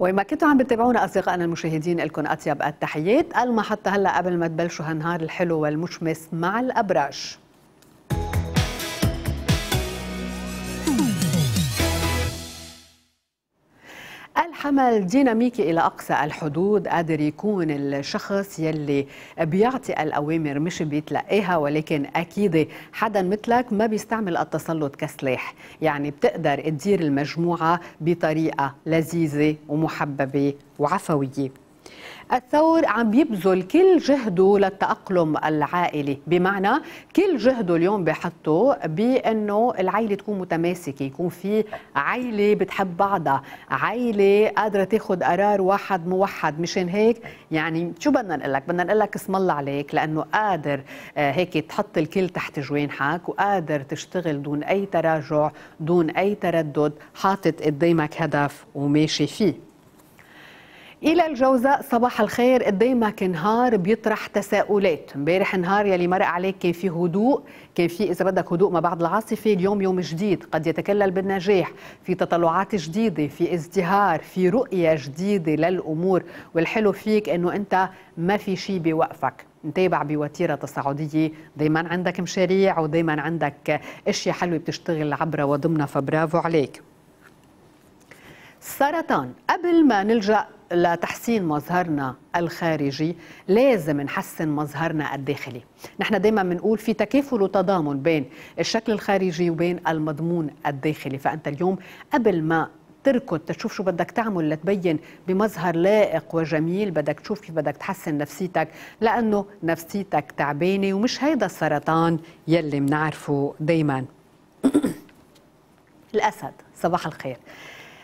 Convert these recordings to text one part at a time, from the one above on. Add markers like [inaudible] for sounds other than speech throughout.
وما كنتوا عم بتابعونا اصدقائنا المشاهدين لكم اطيب التحيات، المحطه هلا قبل ما تبلشوا هالنهار الحلو والمشمس مع الابراج. حمل ديناميكي الى اقصى الحدود قادر يكون الشخص يلي بيعطي الاوامر مش بيتلقيها ولكن اكيد حدا مثلك ما بيستعمل التسلط كسلاح يعني بتقدر تدير المجموعه بطريقه لذيذه ومحببه وعفويه الثور عم بيبذل كل جهده للتأقلم العائلي بمعنى كل جهده اليوم بحطه بأنه العائلة تكون متماسكة يكون في عائلة بتحب بعضها عائلة قادرة تاخد قرار واحد موحد مشان هيك يعني شو بدنا نقول لك بدنا نقول لك اسم الله عليك لأنه قادر آه، هيك تحط الكل تحت جوانحك وقادر تشتغل دون أي تراجع دون أي تردد حاطط قدامك هدف وماشي فيه الى الجوزاء صباح الخير قد ما كان نهار بيطرح تساؤلات امبارح نهار يلي مرق عليك كان في هدوء كان في اذا بدك هدوء ما بعد العاصفه اليوم يوم جديد قد يتكلل بالنجاح في تطلعات جديده في ازدهار في رؤيه جديده للامور والحلو فيك انه انت ما في شيء بيوقفك نتابع بوتيره تصاعديه دائما عندك مشاريع ودائما عندك اشياء حلوه بتشتغل عبرها وضمنها فبرافو عليك سرطان قبل ما نلجأ لتحسين مظهرنا الخارجي لازم نحسن مظهرنا الداخلي نحن دائما بنقول في تكافل وتضامن بين الشكل الخارجي وبين المضمون الداخلي فأنت اليوم قبل ما تركض تشوف شو بدك تعمل لتبين بمظهر لائق وجميل بدك تشوف كيف بدك تحسن نفسيتك لأنه نفسيتك تعبانة ومش هيدا السرطان يلي منعرفه دايما [clears throat] الأسد صباح الخير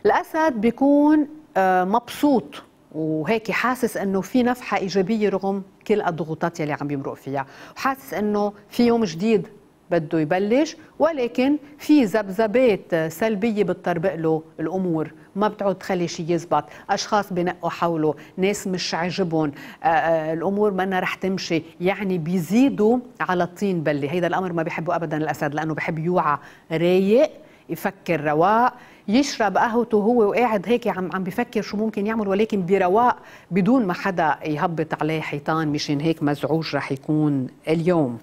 الأسد بيكون آه، مبسوط وهيك حاسس انه في نفحه ايجابيه رغم كل الضغوطات يلي عم يمرق فيها وحاسس انه في يوم جديد بده يبلش ولكن في ذبذبات سلبيه بتطربق له الامور ما بتعود تخلي شيء يزبط اشخاص بنقوا حوله ناس مش عاجبهم آه، آه، الامور ما رح تمشي يعني بيزيدوا على الطين بلي هيدا الامر ما بيحبه ابدا الاسد لانه بحب يوعى رايق يفكر رواق يشرب قهوته هو وقاعد هيك عم عم بفكر شو ممكن يعمل ولكن برواق بدون ما حدا يهبط عليه حيطان مشان هيك مزعوج رح يكون اليوم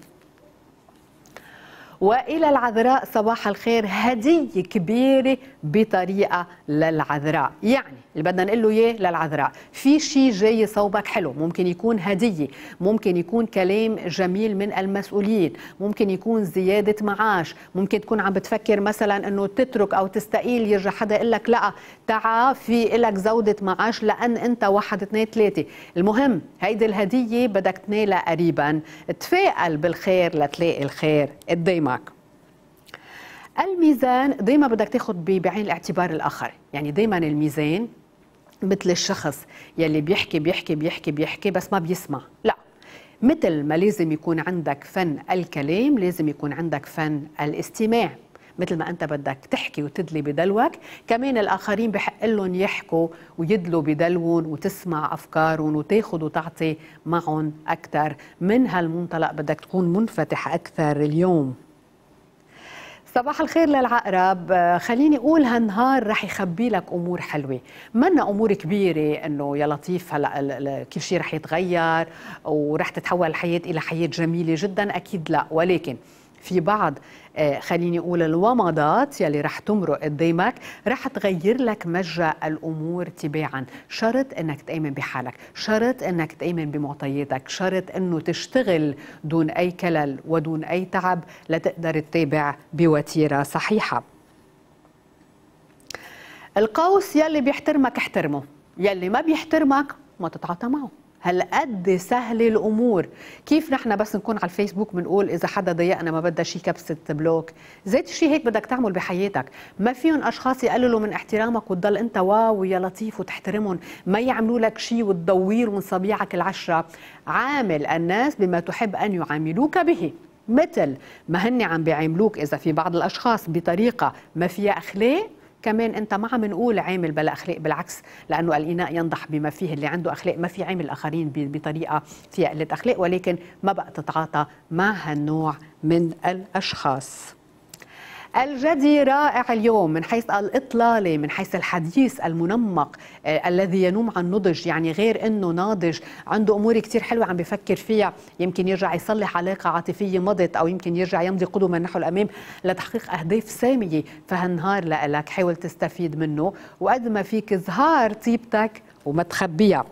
والى العذراء صباح الخير هديه كبيره بطريقه للعذراء يعني اللي بدنا نقول له اياه للعذراء في شيء جاي صوبك حلو ممكن يكون هديه ممكن يكون كلام جميل من المسؤولين ممكن يكون زياده معاش ممكن تكون عم بتفكر مثلا انه تترك او تستقيل يرجع حدا يقول لك لا تعا في لك زوده معاش لان انت واحد اثنين ثلاثه المهم هيدي الهديه بدك تنالها قريبا تفائل بالخير لتلاقي الخير قدامك إيه معك الميزان دائما بدك تاخد بعين الاعتبار الاخر يعني دائما الميزان مثل الشخص يلي بيحكي بيحكي بيحكي بيحكي بس ما بيسمع لا مثل ما لازم يكون عندك فن الكلام لازم يكون عندك فن الاستماع مثل ما انت بدك تحكي وتدلي بدلوك كمان الاخرين بحق لهم يحكوا ويدلوا بدلوهم وتسمع افكارهم وتاخذ وتعطي معهم اكثر من هالمنطلق بدك تكون منفتح اكثر اليوم صباح الخير للعقرب آه، خليني اقول هالنهار رح يخبي لك امور حلوه منا امور كبيره انه يا لطيف هلا كل شيء رح يتغير ورح تتحول الحياه الى حياه جميله جدا اكيد لا ولكن في بعض آه، خليني اقول الومضات يلي رح تمرق قدامك رح تغير لك مجرى الامور تباعا شرط انك تامن بحالك شرط انك تامن بمعطياتك شرط انه تشتغل دون اي كلل ودون اي تعب لتقدر تتابع بوتيره صحيحه القوس يلي بيحترمك احترمه يلي ما بيحترمك ما تتعاطى معه هل قد سهل الامور كيف نحن بس نكون على الفيسبوك بنقول اذا حدا ضايقنا ما بدها شي كبسه بلوك زيت الشيء هيك بدك تعمل بحياتك ما فيهم اشخاص يقللوا من احترامك وتضل انت واو يا لطيف وتحترمهم ما يعملوا لك شيء وتدور من صبيعك العشره عامل الناس بما تحب ان يعاملوك به مثل ما هن عم بيعاملوك اذا في بعض الاشخاص بطريقه ما فيها اخلاق كمان انت ما عم نقول عامل بلا اخلاق بالعكس لانه الاناء ينضح بما فيه اللي عنده اخلاق ما في عامل اخرين بطريقه فيها قله اخلاق ولكن ما بقى تتعاطى مع هالنوع من الاشخاص الجدي رائع اليوم من حيث الإطلالة من حيث الحديث المنمق آه الذي ينوم عن نضج يعني غير أنه ناضج عنده أمور كتير حلوة عم بفكر فيها يمكن يرجع يصلح علاقة عاطفية مضت أو يمكن يرجع يمضي قدما نحو الأمام لتحقيق أهداف سامية فهالنهار لك حاول تستفيد منه وقد ما فيك ظهار طيبتك وما تخبيها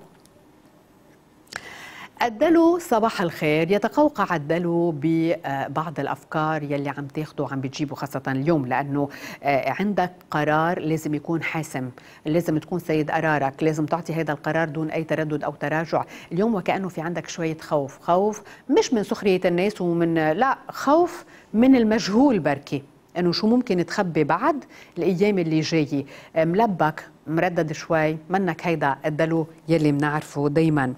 الدلو صباح الخير يتقوقع الدلو ببعض آه، الافكار يلي عم تاخده وعم بتجيبه خاصه اليوم لانه آه، عندك قرار لازم يكون حاسم لازم تكون سيد قرارك لازم تعطي هذا القرار دون اي تردد او تراجع اليوم وكانه في عندك شويه خوف خوف مش من سخريه الناس ومن آه، لا خوف من المجهول بركي انه شو ممكن تخبي بعد الايام اللي جايه ملبك مردد شوي منك هيدا الدلو يلي منعرفه دايماً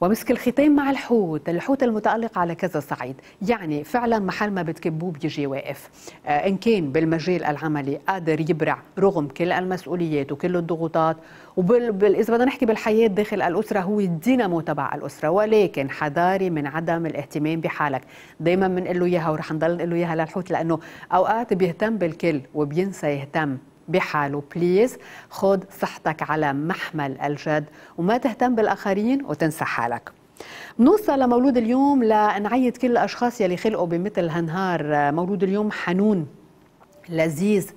ومسك الختام مع الحوت الحوت المتألق على كذا صعيد يعني فعلا محل ما بتكبوه بيجي واقف آه، إن كان بالمجال العملي قادر يبرع رغم كل المسؤوليات وكل الضغوطات وبال... إذا بدنا نحكي بالحياة داخل الأسرة هو الدينامو تبع الأسرة ولكن حذاري من عدم الاهتمام بحالك دايما بنقول له إياها ورح نضل نقول له إياها للحوت لأنه أوقات بيهتم بالكل وبينسى يهتم بحاله بليز خد صحتك على محمل الجد وما تهتم بالآخرين وتنسى حالك نوصل لمولود اليوم لنعيد كل الأشخاص يلي خلقوا بمثل هالنهار مولود اليوم حنون لذيذ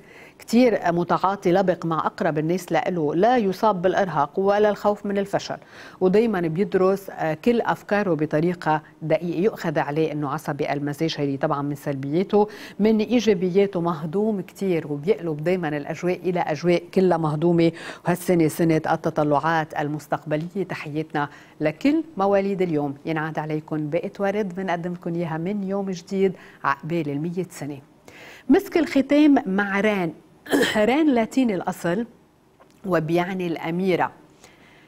كثير متعاطي لبق مع أقرب الناس له لا يصاب بالإرهاق ولا الخوف من الفشل ودايما بيدرس آه، كل أفكاره بطريقة دقيقة يؤخذ عليه أنه عصبي المزاج هي طبعا من سلبياته من إيجابياته مهضوم كثير وبيقلب دايما الأجواء إلى أجواء كلها مهضومة وهالسنة سنة التطلعات المستقبلية تحياتنا لكل مواليد اليوم ينعاد عليكم بقت ورد بنقدم لكم إياها من يوم جديد عقبال ال سنة مسك الختام مع ران ران لاتيني الأصل وبيعني الأميرة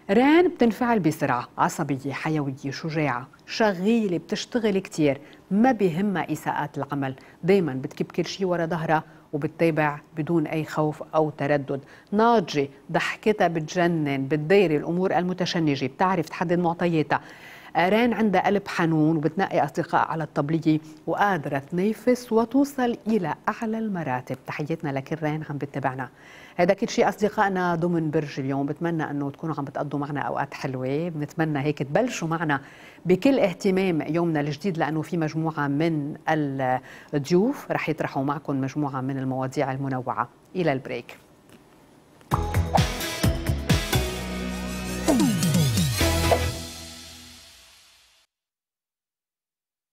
ران بتنفعل بسرعة عصبية حيوية شجاعة شغيلة بتشتغل كتير ما بهمها إساءات العمل دايما بتكب كل شيء ورا ظهرها وبتتابع بدون أي خوف أو تردد ناضجة ضحكتها بتجنن بتدير الأمور المتشنجة بتعرف تحدد معطياتها ران عندها قلب حنون وبتنقي أصدقاء على الطبلية وقادرة تنافس وتوصل إلى أعلى المراتب تحيتنا لكل ران عم بتتبعنا هذا كل شيء أصدقائنا ضمن برج اليوم بتمنى أنه تكونوا عم بتقضوا معنا أوقات حلوة بنتمنى هيك تبلشوا معنا بكل اهتمام يومنا الجديد لأنه في مجموعة من الضيوف رح يطرحوا معكم مجموعة من المواضيع المنوعة إلى البريك